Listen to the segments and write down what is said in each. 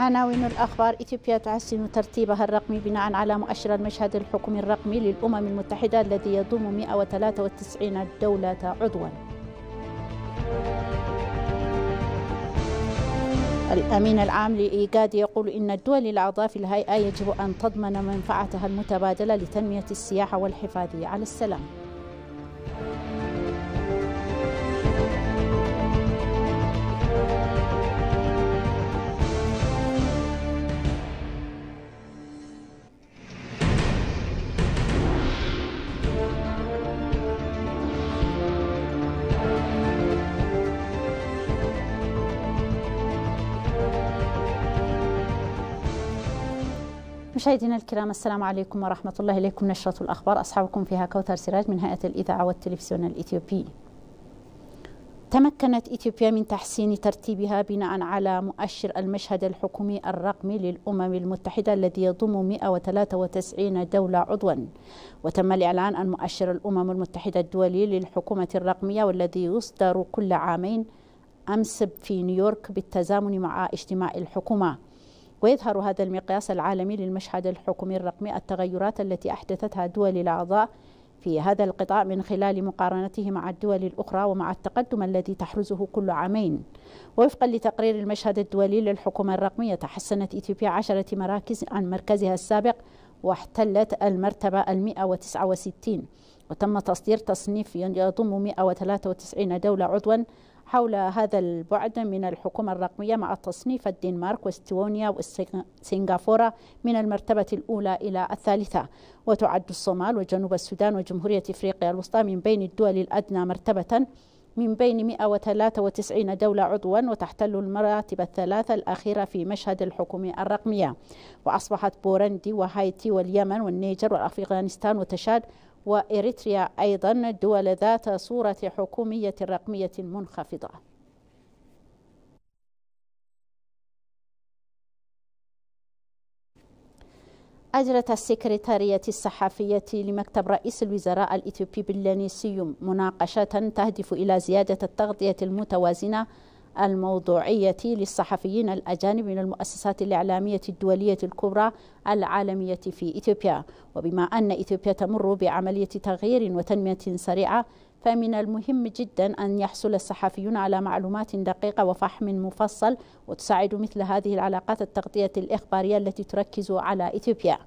عناوين الأخبار إثيوبيا تحسن ترتيبها الرقمي بناء على مؤشر المشهد الحكومي الرقمي للأمم المتحدة الذي يضم 193 دولة عضوا الأمين العام لإيجاد يقول إن الدول الأعضاء في الهيئة يجب أن تضمن منفعتها المتبادلة لتنمية السياحة والحفاظ على السلام مشاهدينا الكرام السلام عليكم ورحمة الله إليكم نشرة الأخبار أصحابكم فيها كوثر سراج من هيئة الإذاعة والتلفزيون الإثيوبي تمكنت إثيوبيا من تحسين ترتيبها بناء على مؤشر المشهد الحكومي الرقمي للأمم المتحدة الذي يضم 193 دولة عضوا وتم الإعلان عن مؤشر الأمم المتحدة الدولي للحكومة الرقمية والذي يصدر كل عامين أمس في نيويورك بالتزامن مع اجتماع الحكومة ويظهر هذا المقياس العالمي للمشهد الحكومي الرقمي التغيرات التي أحدثتها دول الأعضاء في هذا القطاع من خلال مقارنته مع الدول الأخرى ومع التقدم الذي تحرزه كل عامين وفقا لتقرير المشهد الدولي للحكومة الرقمية تحسنت إثيوبيا عشرة مراكز عن مركزها السابق واحتلت المرتبة المئة وتسعة وستين وتم تصدير تصنيف يضم 193 دولة عضوا حول هذا البعد من الحكومة الرقمية مع تصنيف الدنمارك واستونيا وسنغافورة من المرتبة الأولى إلى الثالثة وتعد الصومال وجنوب السودان وجمهورية إفريقيا الوسطى من بين الدول الأدنى مرتبة من بين 193 دولة عضوا وتحتل المراتب الثلاثة الأخيرة في مشهد الحكومة الرقمية وأصبحت بورندي وهايتي واليمن والنيجر وأفغانستان وتشاد وإريتريا أيضا دول ذات صورة حكومية رقمية منخفضة أجرت السكرتارية الصحفية لمكتب رئيس الوزراء الإثيوبي باللانيسيوم مناقشة تهدف إلى زيادة التغطية المتوازنة الموضوعية للصحفيين الأجانب من المؤسسات الإعلامية الدولية الكبرى العالمية في إثيوبيا وبما أن إثيوبيا تمر بعملية تغيير وتنمية سريعة فمن المهم جدا أن يحصل الصحفيون على معلومات دقيقة وفهم مفصل وتساعد مثل هذه العلاقات التغطية الإخبارية التي تركز على إثيوبيا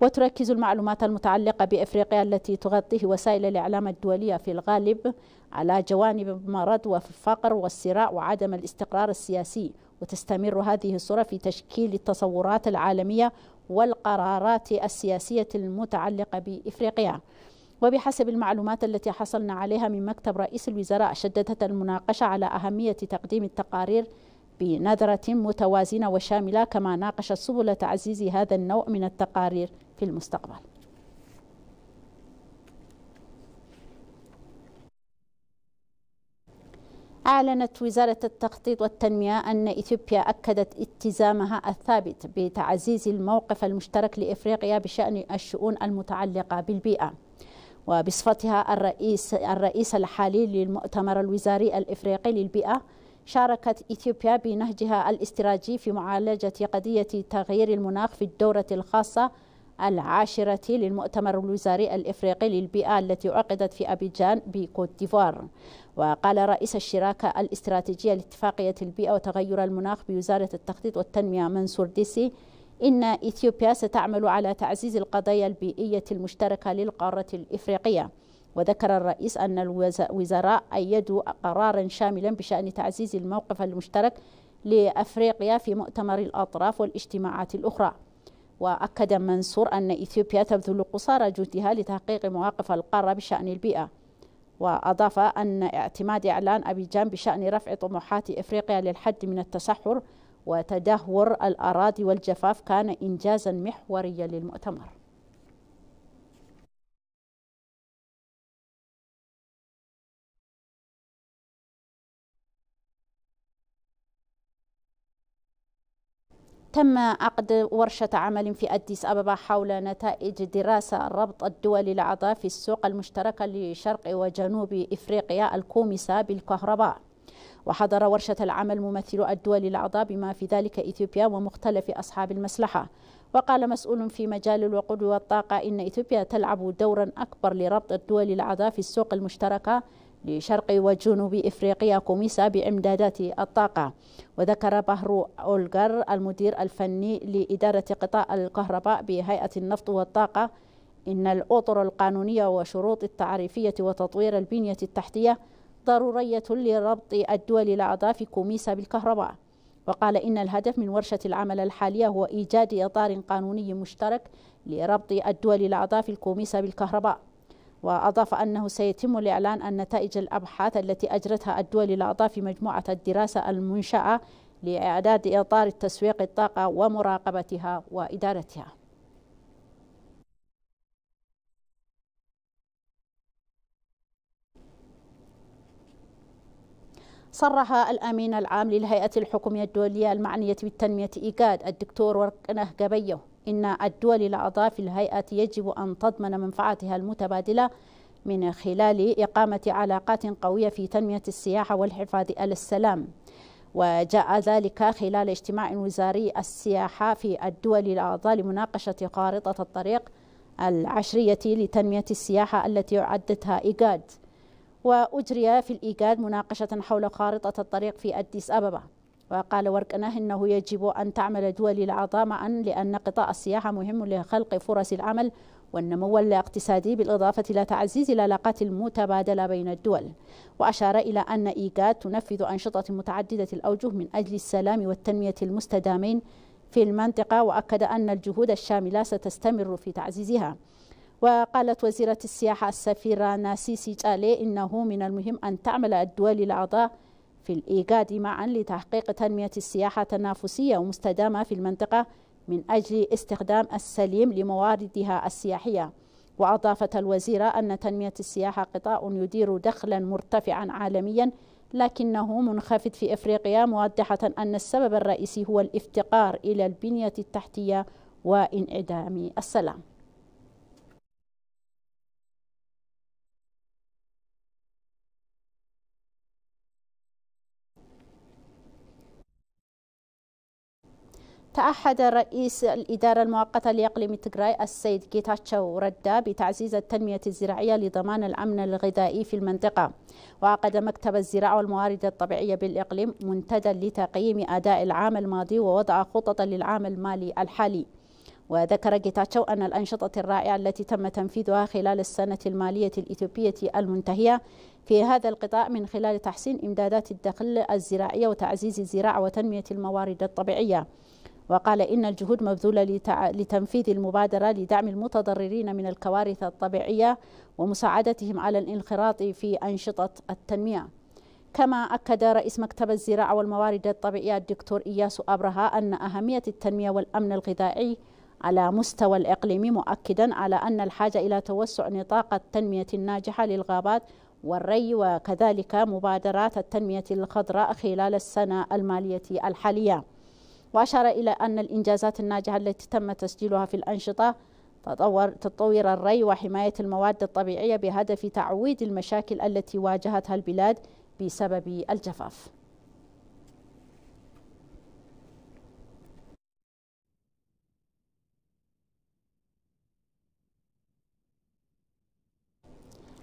وتركز المعلومات المتعلقة بإفريقيا التي تغطيه وسائل الإعلام الدولية في الغالب على جوانب المرض والفقر والصراع وعدم الاستقرار السياسي وتستمر هذه الصورة في تشكيل التصورات العالمية والقرارات السياسية المتعلقة بإفريقيا وبحسب المعلومات التي حصلنا عليها من مكتب رئيس الوزراء شددت المناقشة على أهمية تقديم التقارير بنظرة متوازنة وشاملة كما ناقش سبل تعزيز هذا النوع من التقارير في المستقبل أعلنت وزارة التخطيط والتنمية أن إثيوبيا أكدت التزامها الثابت بتعزيز الموقف المشترك لإفريقيا بشأن الشؤون المتعلقة بالبيئة وبصفتها الرئيس الرئيس الحالي للمؤتمر الوزاري الإفريقي للبيئة شاركت إثيوبيا بنهجها الاستراتيجي في معالجة قضية تغيير المناخ في الدورة الخاصة العاشرة للمؤتمر الوزاري الإفريقي للبيئة التي عقدت في أبيجان بكوت ديفوار وقال رئيس الشراكة الاستراتيجية لاتفاقية البيئة وتغير المناخ بوزارة التخطيط والتنمية منصور ديسي إن إثيوبيا ستعمل على تعزيز القضايا البيئية المشتركة للقارة الإفريقية وذكر الرئيس أن الوزراء أيدوا قرارا شاملا بشأن تعزيز الموقف المشترك لأفريقيا في مؤتمر الأطراف والاجتماعات الأخرى وأكد منصور أن إثيوبيا تبذل قصارى جهدها لتحقيق مواقف القارة بشأن البيئة وأضاف أن اعتماد إعلان أبيجان بشأن رفع طموحات إفريقيا للحد من التسحر وتدهور الأراضي والجفاف كان إنجازا محوريا للمؤتمر تم عقد ورشة عمل في أديس أبابا حول نتائج دراسة الربط الدولي الأعضاء في السوق المشتركة لشرق وجنوب إفريقيا الكومسة بالكهرباء وحضر ورشة العمل ممثلو الدول الأعضاء بما في ذلك إثيوبيا ومختلف أصحاب المسلحة وقال مسؤول في مجال الوقود والطاقة إن إثيوبيا تلعب دورا أكبر لربط الدول الأعضاء في السوق المشتركة لشرق وجنوب إفريقيا كوميسا بإمدادات الطاقة وذكر بهرو أولغر المدير الفني لإدارة قطاع الكهرباء بهيئة النفط والطاقة إن الأطر القانونية وشروط التعريفية وتطوير البنية التحتية ضرورية لربط الدول الأعضاء في كوميسا بالكهرباء وقال إن الهدف من ورشة العمل الحالية هو إيجاد إطار قانوني مشترك لربط الدول الأعضاء في الكوميسا بالكهرباء وأضاف أنه سيتم الإعلان عن نتائج الأبحاث التي أجرتها الدول الأعضاء في مجموعة الدراسة المنشأة لإعداد إطار التسويق الطاقة ومراقبتها وإدارتها صرح الأمين العام للهيئة الحكومية الدولية المعنية بالتنمية إيجاد الدكتور ورقنه قبيه إن الدول الأعضاء في الهيئة يجب أن تضمن منفعتها المتبادلة من خلال إقامة علاقات قوية في تنمية السياحة والحفاظ على السلام وجاء ذلك خلال اجتماع وزاري السياحة في الدول الأعضاء لمناقشة خارطة الطريق العشرية لتنمية السياحة التي أعدتها إيجاد وأجري في الإيجاد مناقشة حول خارطة الطريق في أديس أبابا وقال وركنه إنه يجب أن تعمل دول الأعضاء معا لأن قطاع السياحة مهم لخلق فرص العمل والنمو الاقتصادي بالإضافة إلى تعزيز العلاقات المتبادلة بين الدول وأشار إلى أن إيجاد تنفذ أنشطة متعددة الأوجه من أجل السلام والتنمية المستدامين في المنطقة وأكد أن الجهود الشاملة ستستمر في تعزيزها وقالت وزيرة السياحة السفيرة ناسيسي تالي إنه من المهم أن تعمل الدول الأعضاء في الإيجاد معا لتحقيق تنمية السياحة تنافسية ومستدامة في المنطقة من أجل استخدام السليم لمواردها السياحية وأضافت الوزيرة أن تنمية السياحة قطاع يدير دخلا مرتفعا عالميا لكنه منخفض في إفريقيا موضحة أن السبب الرئيسي هو الافتقار إلى البنية التحتية وانعدام السلام تأحد رئيس الإدارة المؤقتة لإقليم تجراي السيد جيتاتشو ردا بتعزيز التنمية الزراعية لضمان الأمن الغذائي في المنطقة وعقد مكتب الزراعة والموارد الطبيعية بالإقليم منتدى لتقييم أداء العام الماضي ووضع خططا للعام المالي الحالي وذكر جيتاتشو أن الأنشطة الرائعة التي تم تنفيذها خلال السنة المالية الإثيوبية المنتهية في هذا القطاع من خلال تحسين إمدادات الدخل الزراعية وتعزيز الزراعة وتنمية الموارد الطبيعية وقال إن الجهود مبذولة لتنفيذ المبادرة لدعم المتضررين من الكوارث الطبيعية ومساعدتهم على الانخراط في أنشطة التنمية كما أكد رئيس مكتب الزراعة والموارد الطبيعية الدكتور إياس أبرهة أن أهمية التنمية والأمن الغذائي على مستوى الإقليم مؤكدا على أن الحاجة إلى توسع نطاق التنمية الناجحة للغابات والري وكذلك مبادرات التنمية الخضراء خلال السنة المالية الحالية وأشار إلى أن الإنجازات الناجحة التي تم تسجيلها في الأنشطة تطور تطوير الري وحماية المواد الطبيعية بهدف تعويض المشاكل التي واجهتها البلاد بسبب الجفاف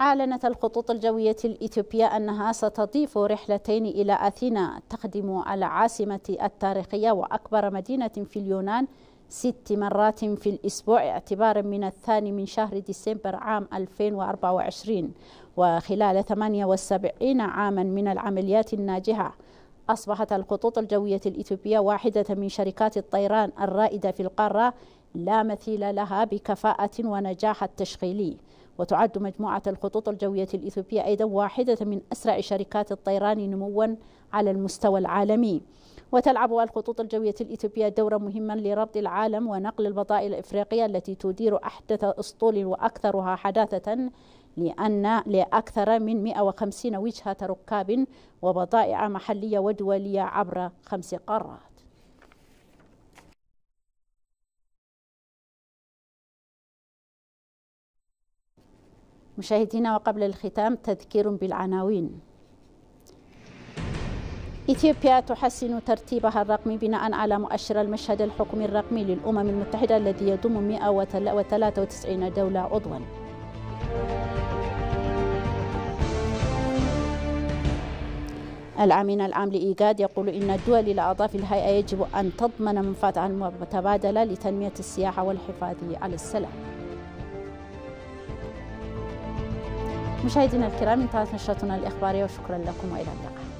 أعلنت الخطوط الجوية الإثيوبية أنها ستضيف رحلتين إلى أثينا تخدم على عاصمة التاريخية وأكبر مدينة في اليونان ست مرات في الأسبوع اعتبارا من الثاني من شهر ديسمبر عام 2024 وخلال 78 عاما من العمليات الناجحة أصبحت الخطوط الجوية الإثيوبية واحدة من شركات الطيران الرائدة في القارة لا مثيل لها بكفاءة ونجاح التشغيلي وتعد مجموعة الخطوط الجوية الإثيوبية أيضا واحدة من أسرع شركات الطيران نموا على المستوى العالمي وتلعب الخطوط الجوية الإثيوبية دورا مهما لربط العالم ونقل البضائع الإفريقية التي تدير أحدث أسطول وأكثرها حداثة لأن لأكثر من 150 وجهة ركاب وبضائع محلية ودولية عبر خمس قارات مشاهدينا وقبل الختام تذكير بالعناوين إثيوبيا تحسن ترتيبها الرقمي بناء على مؤشر المشهد الحكومي الرقمي للأمم المتحدة الذي يضم 193 دولة عضواً العامل العام لإيجاد يقول إن الدول إلى في الهيئة يجب أن تضمن منفعتها متبادلة لتنمية السياحة والحفاظ على السلام مشاهدينا الكرام انتهت نشرتنا الإخبارية وشكرا لكم وإلى اللقاء